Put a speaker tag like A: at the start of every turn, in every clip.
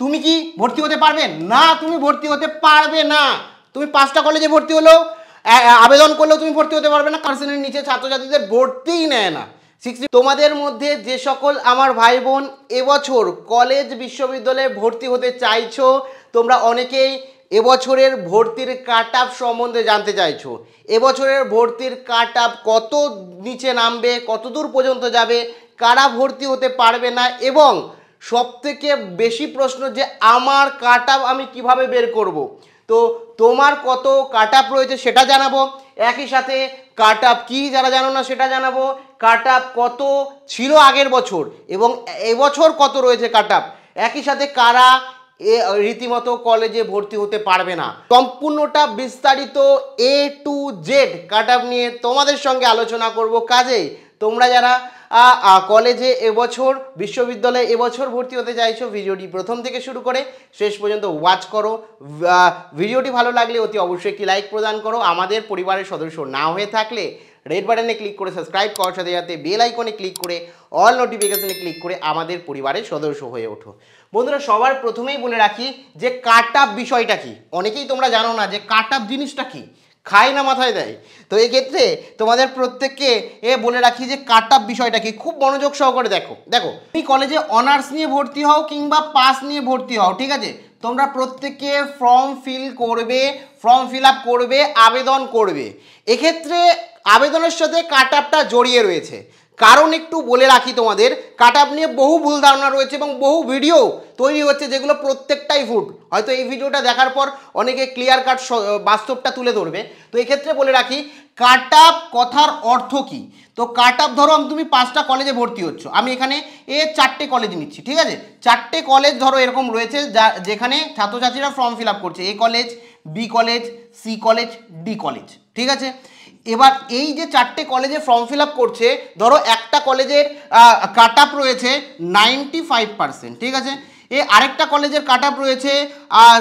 A: তুমি কি ভর্তি হতে পারবে না তুমি ভর্তি হতে পারবে না তুমি পাঁচটা কলেজে ভর্তি হলেও আবেদন করলেও তুমি ভর্তি হতে পারবে না কাউন্সিলের নিচে ছাত্রছাত্রীদের ভর্তিই নেয় না সিক্সটি তোমাদের মধ্যে যে সকল আমার ভাই বোন এবছর কলেজ বিশ্ববিদ্যালয়ে ভর্তি হতে চাইছো তোমরা অনেকেই এবছরের ভর্তির কাট আপ সম্বন্ধে জানতে চাইছো এবছরের ভর্তির কাট আপ কত নিচে নামবে কত দূর পর্যন্ত যাবে কারা ভর্তি হতে পারবে না এবং সবথেকে বেশি প্রশ্ন যে আমার কাট আমি কিভাবে বের করব। তো তোমার কত কাট রয়েছে সেটা জানাবো একই সাথে কাট আপ কী যারা জানো না সেটা জানাবো কাট কত ছিল আগের বছর এবং এবছর কত রয়েছে কাট একই সাথে কারা এ রীতিমতো কলেজে ভর্তি হতে পারবে না সম্পূর্ণটা বিস্তারিত এ টু জেড কাট নিয়ে তোমাদের সঙ্গে আলোচনা করব কাজেই তোমরা যারা কলেজে এবছর বিশ্ববিদ্যালয়ে এবছর ভর্তি হতে চাইছো ভিডিওটি প্রথম থেকে শুরু করে শেষ পর্যন্ত ওয়াচ করো ভিডিওটি ভালো লাগলে অতি অবশ্যই একটি লাইক প্রদান করো আমাদের পরিবারের সদস্য না হয়ে থাকলে রেড বাটনে ক্লিক করে সাবস্ক্রাইব করার সাথে সাথে বেল আইকনে ক্লিক করে অল নোটিফিকেশানে ক্লিক করে আমাদের পরিবারের সদস্য হয়ে ওঠো বন্ধুরা সবার প্রথমেই বলে রাখি যে কাট আপ বিষয়টা কি অনেকেই তোমরা জানো না যে কাট আপ জিনিসটা কী খায় না মাথায় দেয় তো এক্ষেত্রে তোমাদের প্রত্যেককে এ বলে রাখি যে কাট আপ বিষয়টা কি খুব মনোযোগ সহকারে দেখো দেখো তুমি কলেজে অনার্স নিয়ে ভর্তি হও কিংবা পাস নিয়ে ভর্তি হও ঠিক আছে তোমরা প্রত্যেকে ফর্ম ফিল করবে ফর্ম ফিল করবে আবেদন করবে এক্ষেত্রে আবেদনের সাথে কাট আপটা জড়িয়ে রয়েছে কারণ একটু বলে রাখি তোমাদের কাট আপ নিয়ে বহু ভুল ধারণা রয়েছে এবং বহু ভিডিও তৈরি হচ্ছে যেগুলো প্রত্যেকটাই ফুড হয়তো এই ভিডিওটা দেখার পর অনেকে ক্লিয়ার কাট বাস্তবটা তুলে ধরবে তো এক্ষেত্রে বলে রাখি কাট আপ কথার অর্থ কি তো কাট আপ ধরো তুমি পাঁচটা কলেজে ভর্তি হচ্ছ আমি এখানে এ চারটে কলেজ নিচ্ছি ঠিক আছে চারটে কলেজ ধরো এরকম রয়েছে যা যেখানে ছাত্রছাত্রীরা ফর্ম ফিল আপ করছে A college B college C college D college ঠিক আছে এবার এই যে চারটে কলেজে ফর্ম ফিল করছে ধরো একটা কলেজের কাট আপ রয়েছে নাইনটি ফাইভ পার্সেন্ট ঠিক আছে এ আরেকটা কলেজের কাট আপ রয়েছে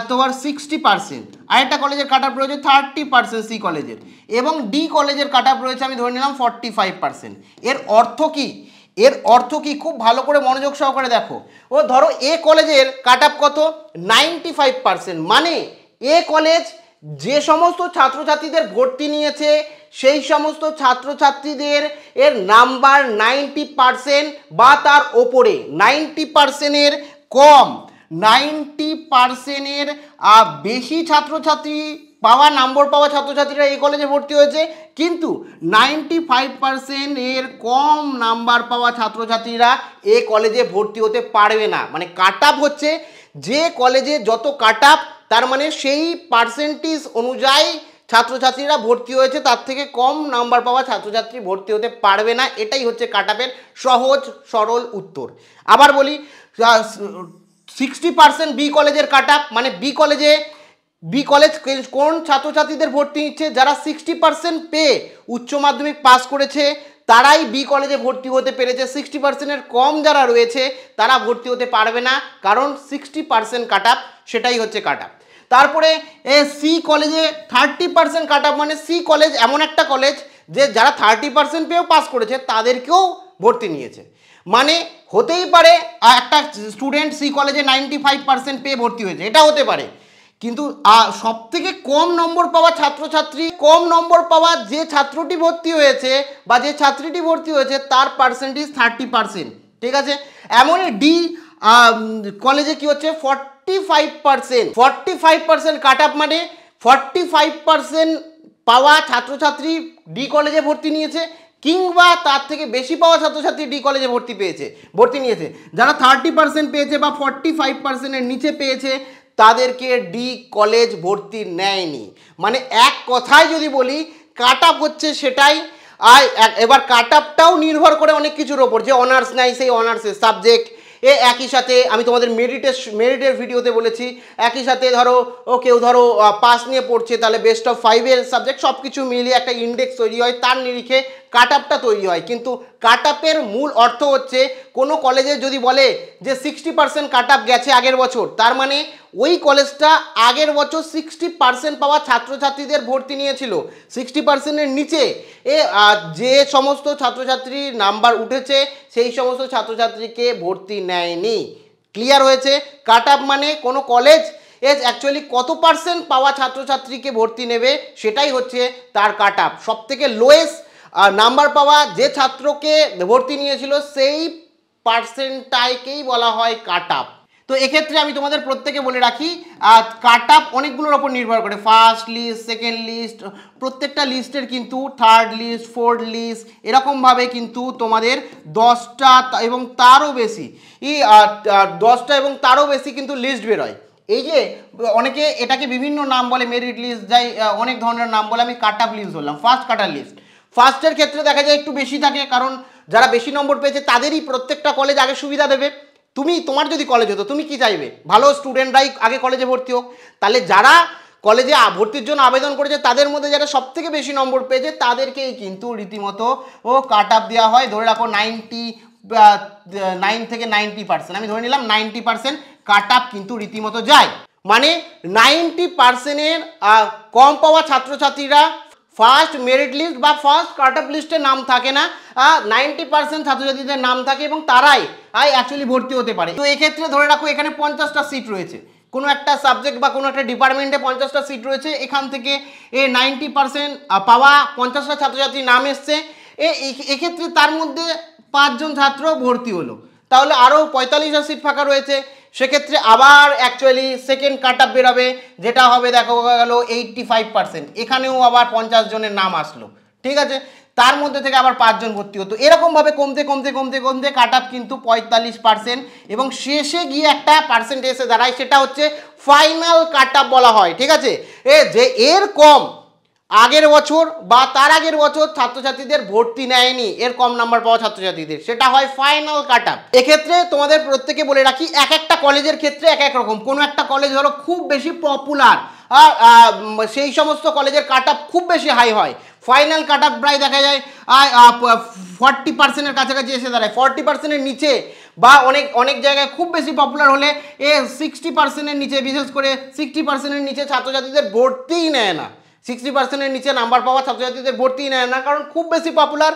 A: তোমার সিক্সটি পার্সেন্ট আরেকটা কলেজের কাট আপ রয়েছে থার্টি পার্সেন্ট সি কলেজের এবং ডি কলেজের কাট আপ রয়েছে আমি ধরে নিলাম ফর্টি ফাইভ পার্সেন্ট এর অর্থ কী এর অর্থ কি খুব ভালো করে মনোযোগ সহকারে দেখো ও ধরো এ কলেজের কাট আপ কত নাইনটি ফাইভ পার্সেন্ট মানে এ কলেজ যে সমস্ত ছাত্রছাত্রীদের ভর্তি নিয়েছে সেই সমস্ত ছাত্রছাত্রীদের এর নাম্বার নাইনটি পারসেন্ট বা তার ওপরে নাইনটি পারসেন্টের কম নাইনটি পারসেন্টের বেশি ছাত্রছাত্রী পাওয়া নম্বর পাওয়া ছাত্রছাত্রীরা এই কলেজে ভর্তি হয়েছে কিন্তু নাইনটি ফাইভ পারসেন্ট এর কম নাম্বার পাওয়া ছাত্রছাত্রীরা এ কলেজে ভর্তি হতে পারবে না মানে কাট হচ্ছে যে কলেজে যত কাট তার মানে সেই পার্সেন্টেজ অনুযায়ী ছাত্রছাত্রীরা ভর্তি হয়েছে তার থেকে কম নাম্বার পাওয়া ছাত্রছাত্রী ভর্তি হতে পারবে না এটাই হচ্ছে কাটাপের সহজ সরল উত্তর আবার বলি সিক্সটি পার্সেন্ট বি কলেজের কাটাপ মানে বি কলেজে বি কলেজ কোন ছাত্রছাত্রীদের ভর্তি নিচ্ছে যারা সিক্সটি পার্সেন্ট পেয়ে উচ্চ মাধ্যমিক পাস করেছে তারাই বি কলেজে ভর্তি হতে পেরেছে সিক্সটি পার্সেন্টের কম যারা রয়েছে তারা ভর্তি হতে পারবে না কারণ সিক্সটি পার্সেন্ট কাটাপ সেটাই হচ্ছে কাটাপ তারপরে সি কলেজে থার্টি পার্সেন্ট কাট আপ মানে সি কলেজ এমন একটা কলেজ যে যারা থার্টি পার্সেন্ট পেয়েও পাস করেছে তাদেরকেও ভর্তি নিয়েছে মানে হতেই পারে একটা স্টুডেন্ট সি কলেজে নাইনটি ফাইভ পার্সেন্ট পেয়ে ভর্তি হয়েছে এটা হতে পারে কিন্তু সব থেকে কম নম্বর পাওয়া ছাত্রছাত্রী কম নম্বর পাওয়া যে ছাত্রটি ভর্তি হয়েছে বা যে ছাত্রীটি ভর্তি হয়েছে তার পার্সেন্টেজ থার্টি পার্সেন্ট ঠিক আছে এমনই ডি কলেজে কি হচ্ছে forty forty five percent forty five percent cut মানে ফর্টি ফাইভ পার্সেন্ট পাওয়া ছাত্রছাত্রী ডি কলেজে ভর্তি নিয়েছে কিংবা তার থেকে বেশি পাওয়া ছাত্রছাত্রী ডি কলেজে ভর্তি পেয়েছে ভর্তি নিয়েছে যারা থার্টি পার্সেন্ট পেয়েছে বা ফর্টি ফাইভ পার্সেন্টের নিচে পেয়েছে তাদেরকে ডি কলেজ ভর্তি নেয়নি মানে এক কথায় যদি বলি কাট হচ্ছে সেটাই আর এবার কাট নির্ভর করে অনেক কিছুর ওপর যে অনার্স নেয় সেই অনার্সের সাবজেক্ট এ একই সাথে আমি তোমাদের মেরিটের মেরিটের ভিডিওতে বলেছি একই সাথে ধরো ও কেউ ধরো পাস নিয়ে পড়ছে তাহলে বেস্ট অফ ফাইভের সাবজেক্ট সব কিছু মিলিয়ে একটা ইন্ডেক্স তৈরি হয় তার নিরিখে কাট আপটা তৈরি হয় কিন্তু কাট আপের মূল অর্থ হচ্ছে কোনো কলেজে যদি বলে যে সিক্সটি পার্সেন্ট কাট আপ গেছে আগের বছর তার মানে ওই কলেজটা আগের বছর সিক্সটি পার্সেন্ট পাওয়া ছাত্রছাত্রীদের ভর্তি নিয়েছিল সিক্সটি পার্সেন্টের নিচে এ যে সমস্ত ছাত্রছাত্রীর নাম্বার উঠেছে সেই সমস্ত ছাত্রছাত্রীকে ভর্তি নেয়নি ক্লিয়ার হয়েছে কাট আপ মানে কোনো কলেজ এজ অ্যাকচুয়ালি কত পার্সেন্ট পাওয়া ছাত্রছাত্রীকে ভর্তি নেবে সেটাই হচ্ছে তার কাট আপ সবথেকে লোয়েস্ট নাম্বার পাওয়া যে ছাত্রকে ভর্তি নিয়েছিল সেই পার্সেন্টাইকেই বলা হয় কাট আপ তো এক্ষেত্রে আমি তোমাদের প্রত্যেকে বলে রাখি কাট আপ অনেকগুলোর ওপর নির্ভর করে ফার্স্ট লিস্ট সেকেন্ড লিস্ট প্রত্যেকটা লিস্টের কিন্তু থার্ড লিস্ট ফোর্থ লিস্ট এরকমভাবে কিন্তু তোমাদের দশটা এবং তারও বেশি ই দশটা এবং তারও বেশি কিন্তু লিস্ট বেরোয় এই যে অনেকে এটাকে বিভিন্ন নাম বলে মেরিট লিস্ট যাই অনেক ধরনের নাম বলে আমি কাট আপ লিস্ট বললাম ফার্স্ট কাটার লিস্ট ফার্স্টের ক্ষেত্রে দেখা যায় একটু বেশি থাকে কারণ যারা বেশি নম্বর পেয়েছে তাদেরই প্রত্যেকটা কলেজ আগে সুবিধা দেবে তুমি তোমার যদি কলেজ হতো তুমি কি চাইবে ভালো স্টুডেন্টরাই আগে কলেজে ভর্তি হোক তাহলে যারা কলেজে ভর্তির জন্য আবেদন করেছে তাদের মধ্যে যারা সব থেকে বেশি নম্বর পেয়েছে তাদেরকেই কিন্তু রীতিমতো ও কাট আপ দেওয়া হয় ধরে রাখো নাইনটি নাইন থেকে নাইনটি পার্সেন্ট আমি ধরে নিলাম নাইনটি পার্সেন্ট কাট আপ কিন্তু রীতিমতো যায় মানে নাইনটি পার্সেন্টের কম পাওয়া ছাত্রছাত্রীরা ফার্স্ট মেরিট লিস্ট বা ফার্স্ট কাট অফ লিস্টে নাম থাকে না নাইনটি পার্সেন্ট ছাত্রছাত্রীদের নাম থাকে এবং তারাই অ্যাকচুয়ালি ভর্তি হতে পারে তো এক্ষেত্রে ধরে রাখো এখানে পঞ্চাশটা সিট রয়েছে কোনো একটা সাবজেক্ট বা কোনো একটা ডিপার্টমেন্টে পঞ্চাশটা সিট রয়েছে এখান থেকে এ নাইনটি পার্সেন্ট পাওয়া পঞ্চাশটা ছাত্রছাত্রী নাম এসছে এ এক্ষেত্রে তার মধ্যে পাঁচজন ছাত্র ভর্তি হলো তাহলে আরও পঁয়তাল্লিশটা সিট ফাঁকা রয়েছে সেক্ষেত্রে আবার অ্যাকচুয়ালি সেকেন্ড কাট আপ বেরোবে যেটা হবে দেখা গেল এইটটি ফাইভ পার্সেন্ট এখানেও আবার পঞ্চাশ জনের নাম আসলো ঠিক আছে তার মধ্যে থেকে আবার পাঁচজন ভর্তি হতো এরকমভাবে কমতে কমতে কমতে কমতে কাট আপ কিন্তু পঁয়তাল্লিশ পার্সেন্ট এবং শেষে গিয়ে একটা পার্সেন্টেজ এসে দাঁড়ায় সেটা হচ্ছে ফাইনাল কাট আপ বলা হয় ঠিক আছে এ যে এর কম আগের বছর বা তার আগের বছর ছাত্রছাত্রীদের ভর্তি নেয়নি এর কম নাম্বার পাওয়া ছাত্রছাত্রীদের সেটা হয় ফাইনাল কাট আপ এক্ষেত্রে তোমাদের প্রত্যেকে বলে রাখি এক একটা কলেজের ক্ষেত্রে এক এক রকম কোনো একটা কলেজ ধরো খুব বেশি পপুলার আর সেই সমস্ত কলেজের কাট আপ খুব বেশি হাই হয় ফাইনাল কাট আপ প্রায় দেখা যায় ফর্টি পার্সেন্টের কাছাকাছি এসে দাঁড়ায় ফর্টি পার্সেন্টের নিচে বা অনেক অনেক জায়গায় খুব বেশি পপুলার হলে এ সিক্সটি পার্সেন্টের নিচে বিশেষ করে সিক্সটি পার্সেন্টের নিচে ছাত্রছাত্রীদের ভর্তিই নেয় না সিক্সটি পার্সেন্টের নিচে নাম্বার পাওয়া ছাত্রছাত্রীদের ভর্তি নেয় না কারণ খুব বেশি পপুলার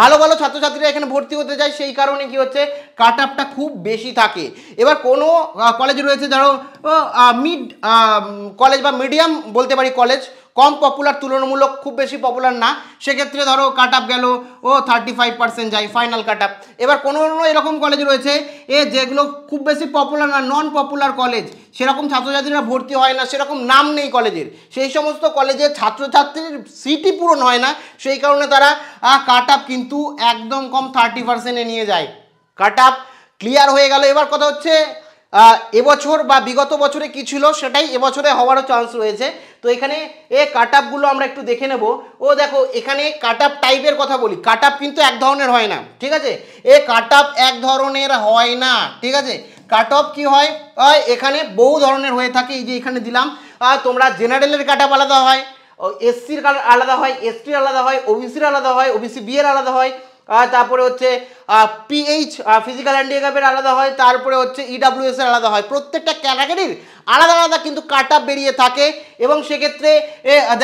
A: ভালো ভালো ছাত্রছাত্রীরা এখানে ভর্তি হতে যায় সেই কারণে কি হচ্ছে কাট আপটা খুব বেশি থাকে এবার কোনো কলেজ রয়েছে ধরো মিড কলেজ বা মিডিয়াম বলতে পারি কলেজ কম পপুলার তুলনামূলক খুব বেশি পপুলার না সেক্ষেত্রে ধরো কাট আপ গেল ও থার্টি ফাইভ পার্সেন্ট যায় ফাইনাল কাট আপ এবার কোনো এরকম কলেজ রয়েছে এ যেগুলো খুব বেশি পপুলার না নন পপুলার কলেজ সেরকম ছাত্রছাত্রীরা ভর্তি হয় না সেরকম নাম নেই কলেজের সেই সমস্ত কলেজে ছাত্রছাত্রীর সিটই পূরণ হয় না সেই কারণে তারা কাট আপ কিন্তু একদম কম থার্টি পারসেন্টে নিয়ে যায় কাট আপ ক্লিয়ার হয়ে গেল এবার কথা হচ্ছে এবছর বা বিগত বছরে কি ছিল সেটাই এবছরে হওয়ারও চান্স রয়েছে তো এখানে এ কাট আপগুলো আমরা একটু দেখে নেব ও দেখো এখানে কাট আপ টাইপের কথা বলি কাট আপ কিন্তু এক ধরনের হয় না ঠিক আছে এ কাট আপ এক ধরনের হয় না ঠিক আছে কাট অফ কী হয় এখানে বহু ধরনের হয়ে থাকে এই যে এখানে দিলাম তোমরা জেনারেলের কাট অফ আলাদা হয় এসসির আলাদা হয় এসটির আলাদা হয় ওবিসির আলাদা হয় ওবিসি বিয়ের আলাদা হয় তারপরে হচ্ছে পিএইচ ফিজিক্যাল হ্যান্ডিক্যাপের আলাদা হয় তারপরে হচ্ছে ইডাব্লিউএস e এর আলাদা হয় প্রত্যেকটা ক্যাটাগরির আলাদা আলাদা কিন্তু কাট আপ বেরিয়ে থাকে এবং সেক্ষেত্রে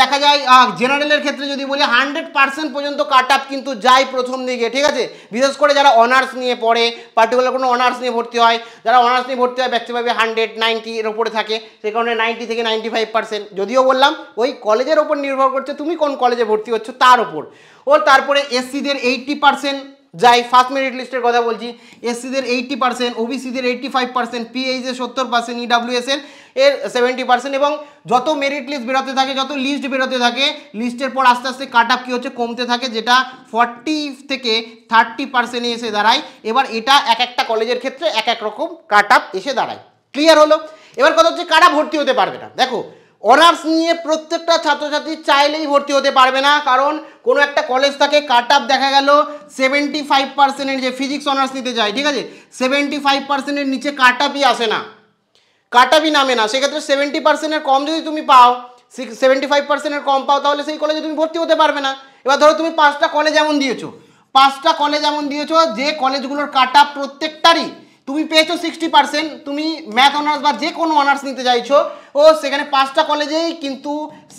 A: দেখা যায় জেনারেলের ক্ষেত্রে যদি বলি হান্ড্রেড পার্সেন্ট পর্যন্ত কাট আপ কিন্তু যায় প্রথম দিকে ঠিক আছে বিশেষ করে যারা অনার্স নিয়ে পড়ে পার্টিকুলার কোনো অনার্স নিয়ে ভর্তি হয় যারা অনার্স নিয়ে ভর্তি হয় ব্যক্তিভাবে হান্ড্রেড নাইনটি এর ওপরে থাকে সে কারণে নাইনটি থেকে নাইনটি ফাইভ পার্সেন্ট যদিও বললাম ওই কলেজের ওপর নির্ভর করছে তুমি কোন কলেজে ভর্তি হচ্ছ তার ওপর ও তারপরে এসসিদের এইটি পার্সেন্ট যাই ফার্স্ট মেরিট লিস্টের কথা বলছি এসসিদের এইট্টি পার্সেন্ট ওবিসিদের এইট্টি ফাইভ পার্সেন্ট এর সত্তর পার্সেন্ট ইডাব্লিউএসের এর সেভেন্টি পার্সেন্ট এবং যত মেরিট লিস্ট বেরোতে থাকে যত লিস্ট বেরোতে থাকে লিস্টের পর আস্তে আস্তে কাট আপ কী হচ্ছে কমতে থাকে যেটা ফর্টি থেকে থার্টি পার্সেন্টে এসে দাঁড়ায় এবার এটা এক একটা কলেজের ক্ষেত্রে এক এক রকম কাট আপ এসে দাঁড়ায় ক্লিয়ার হলো এবার কথা হচ্ছে কারা ভর্তি হতে পারবে না দেখো অনার্স নিয়ে প্রত্যেকটা ছাত্রছাত্রী চাইলেই ভর্তি হতে পারবে না কারণ কোনো একটা কলেজ থাকে কাট আপ দেখা গেল সেভেন্টি ফাইভ পার্সেন্টের যে ফিজিক্স অনার্স নিতে চায় ঠিক আছে সেভেন্টি ফাইভ পার্সেন্টের নিচে কাট আপই আসে না কাট আপই নামে না সেক্ষেত্রে সেভেন্টি পার্সেন্টের কম যদি তুমি পাও সেভেন্টি ফাইভ পার্সেন্টের কম পাও তাহলে সেই কলেজে তুমি ভর্তি হতে পারবে না এবার ধরো তুমি পাঁচটা কলেজ এমন দিয়েছো পাঁচটা কলেজ এমন দিয়েছো যে কলেজগুলোর কাট আপ প্রত্যেকটারই তুমি পেয়েছো সিক্সটি পার্সেন্ট তুমি ম্যাথ অনার্স বা যে কোনো অনার্স নিতে চাইছো ও সেখানে পাঁচটা কলেজেই কিন্তু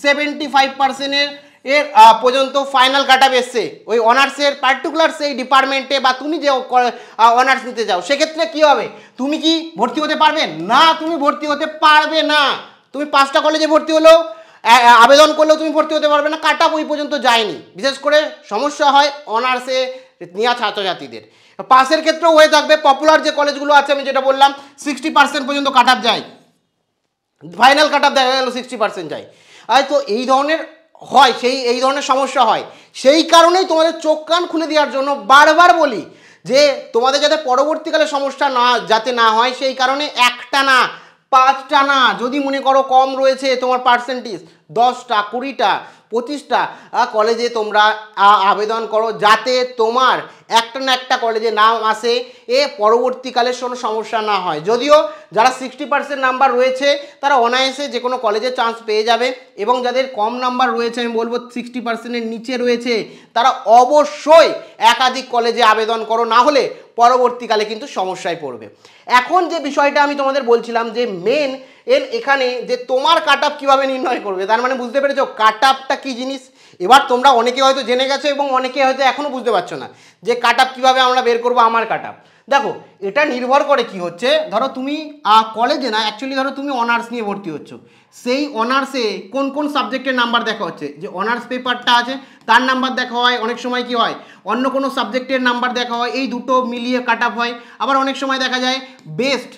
A: সেভেন্টি ফাইভ পার্সেন্টের এর পর্যন্ত ফাইনাল কাট এসছে ওই অনার্সের পার্টিকুলার সেই ডিপার্টমেন্টে বা তুমি যে অনার্স নিতে চাও সেক্ষেত্রে কী হবে তুমি কি ভর্তি হতে পারবে না তুমি ভর্তি হতে পারবে না তুমি পাঁচটা কলেজে ভর্তি হলেও আবেদন করলেও তুমি ভর্তি হতে পারবে না কাটা বই ওই পর্যন্ত যায়নি বিশেষ করে সমস্যা হয় অনার্সে নেওয়া ছাত্রছাত্রীদের পাশের ক্ষেত্রেও হয়ে থাকবে পপুলার যে কলেজগুলো আছে আমি যেটা বললাম সিক্সটি পার্সেন্ট পর্যন্ত কাট আপ যায় ফাইনাল কাট আপ দেখা গেল সিক্সটি পার্সেন্ট যায় আর তো এই ধরনের হয় সেই এই ধরনের সমস্যা হয় সেই কারণেই তোমাদের চোখ কান খুলে দেওয়ার জন্য বারবার বলি যে তোমাদের যাতে পরবর্তীকালে সমস্যা না যাতে না হয় সেই কারণে একটা না পাঁচটা না যদি মনে করো কম রয়েছে তোমার পার্সেন্টেজ দশটা কুড়িটা পঁচিশটা কলেজে তোমরা আবেদন করো যাতে তোমার একটা না একটা কলেজে নাম আসে এ পরবর্তীকালে কোনো সমস্যা না হয় যদিও যারা সিক্সটি পার্সেন্ট নাম্বার রয়েছে তারা অনায়াসে যে কোনো কলেজে চান্স পেয়ে যাবে এবং যাদের কম নাম্বার রয়েছে আমি বলবো সিক্সটি পার্সেন্টের নিচে রয়েছে তারা অবশ্যই একাধিক কলেজে আবেদন করো না হলে পরবর্তীকালে কিন্তু সমস্যায় পড়বে এখন যে বিষয়টা আমি তোমাদের বলছিলাম যে মেন এর এখানে যে তোমার কাট আপ কীভাবে নির্ণয় করবে তার মানে বুঝতে পেরেছো কাট আপটা কী জিনিস এবার তোমরা অনেকে হয়তো জেনে গেছো এবং অনেকে হয়তো এখনও বুঝতে পারছো না যে কাট আপ কীভাবে আমরা বের করবো আমার কাট আপ দেখো এটা নির্ভর করে কি হচ্ছে ধরো তুমি কলেজে না অ্যাকচুয়ালি ধরো তুমি অনার্স নিয়ে ভর্তি হচ্ছ সেই অনার্সে কোন কোন সাবজেক্টের নাম্বার দেখা হচ্ছে যে অনার্স পেপারটা আছে তার নাম্বার দেখা হয় অনেক সময় কি হয় অন্য কোনো সাবজেক্টের নাম্বার দেখা হয় এই দুটো মিলিয়ে কাট হয় আবার অনেক সময় দেখা যায় বেস্ট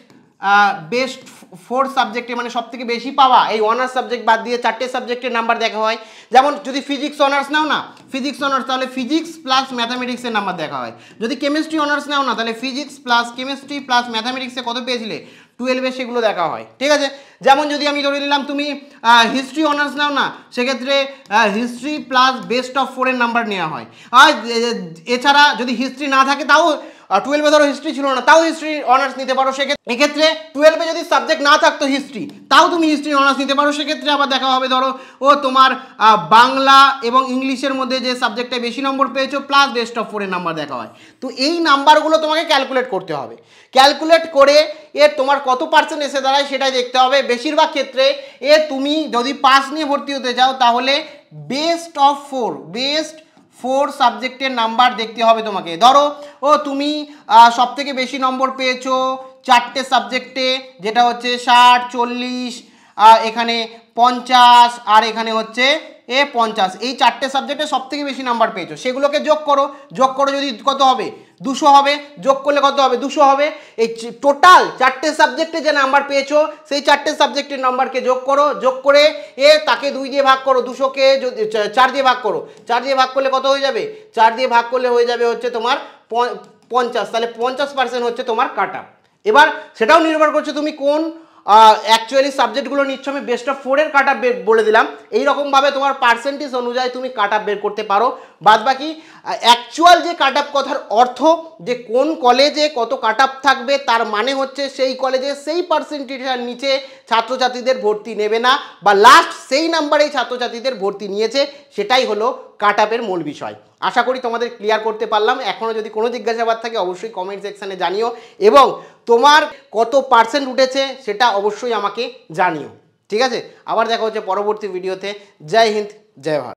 A: বেস্ট ফোর সাবজেক্টে মানে সব থেকে বেশি পাওয়া এই অনার্স সাবজেক্ট বাদ দিয়ে চারটে সাবজেক্টের নাম্বার দেখা হয় যেমন যদি ফিজিক্স অনার্স নাও না ফিজিক্স অনার্স তাহলে ফিজিক্স প্লাস ম্যাথামেটিক্সের নাম্বার দেখা হয় যদি কেমিস্ট্রি অনার্স নাও না তাহলে ফিজিক্স প্লাস কেমিস্ট্রি প্লাস ম্যাথামেটিক্সে কত পেয়েছিলে টুয়েলভে সেগুলো দেখা হয় ঠিক আছে যেমন যদি আমি ধরে নিলাম তুমি হিস্ট্রি অনার্স নাও না সেক্ষেত্রে হিস্ট্রি প্লাস বেস্ট অফ ফোরের নাম্বার নেওয়া হয় আর এছাড়া যদি হিস্ট্রি না থাকে তাও আর টুয়েলভে ধরো হিস্ট্রি ছিল না তাও হিস্ট্রি অনার্স নিতে পারো সেক্ষেত্রে এক্ষেত্রে টুয়েলভে যদি সাবজেক্ট না থাকতো হিস্ট্রি তাও তুমি হিস্ট্রি অনার্স নিতে পারো সেক্ষেত্রে আবার দেখা হবে ধরো ও তোমার বাংলা এবং ইংলিশের মধ্যে যে সাবজেক্টে বেশি নম্বর পেয়েছো প্লাস বেস্ট অফ ফোরের নাম্বার দেখা হয় তো এই নাম্বারগুলো তোমাকে ক্যালকুলেট করতে হবে ক্যালকুলেট করে এ তোমার কত পার্সেন্ট এসে দাঁড়ায় সেটাই দেখতে হবে বেশিরভাগ ক্ষেত্রে এ তুমি যদি পাস নিয়ে ভর্তি হতে যাও তাহলে best of four best four সাবজেক্টের নাম্বার দেখতে হবে তোমাকে ধরো ও তুমি সবথেকে বেশি নম্বর পেয়েছো চারটে সাবজেক্টে যেটা হচ্ছে ষাট চল্লিশ এখানে পঞ্চাশ আর এখানে হচ্ছে এ পঞ্চাশ এই চারটে সাবজেক্টে সবথেকে বেশি নাম্বার পেয়েছো সেগুলোকে যোগ করো যোগ করো যদি কত হবে দুশো হবে যোগ করলে কত হবে দুশো হবে এই টোটাল চারটে সাবজেক্টে যে নাম্বার পেয়েছো সেই চারটে সাবজেক্টের নাম্বারকে যোগ করো যোগ করে এ তাকে দুই দিয়ে ভাগ করো দুশোকে যদি চার দিয়ে ভাগ করো চার দিয়ে ভাগ করলে কত হয়ে যাবে চার দিয়ে ভাগ করলে হয়ে যাবে হচ্ছে তোমার পঞ্চাশ তাহলে পঞ্চাশ পার্সেন্ট হচ্ছে তোমার কাটা এবার সেটাও নির্ভর করছে তুমি কোন অ্যাকচুয়ালি সাবজেক্টগুলো নিচ্ছ আমি বেস্ট অফ ফোরের কাট আপ বলে দিলাম এইরকমভাবে তোমার পার্সেন্টেজ অনুযায়ী তুমি কাট আপ বের করতে পারো বাদবাকি অ্যাকচুয়াল যে কাট আপ কথার অর্থ যে কোন কলেজে কত কাট আপ থাকবে তার মানে হচ্ছে সেই কলেজে সেই পার্সেন্টেজের নিচে ছাত্রছাত্রীদের ভর্তি নেবে না বা লাস্ট সেই নাম্বারেই ছাত্রছাত্রীদের ভর্তি নিয়েছে সেটাই হলো কাট আপের মূল বিষয় আশা করি তোমাদের ক্লিয়ার করতে পারলাম এখনও যদি কোনো জিজ্ঞাসাবাদ থাকে অবশ্যই কমেন্ট সেকশানে জানিও এবং তোমার কত পার্সেন্ট উঠেছে সেটা অবশ্যই আমাকে জানিও ঠিক আছে আবার দেখা হচ্ছে পরবর্তী ভিডিওতে জয় হিন্দ জয় ভারত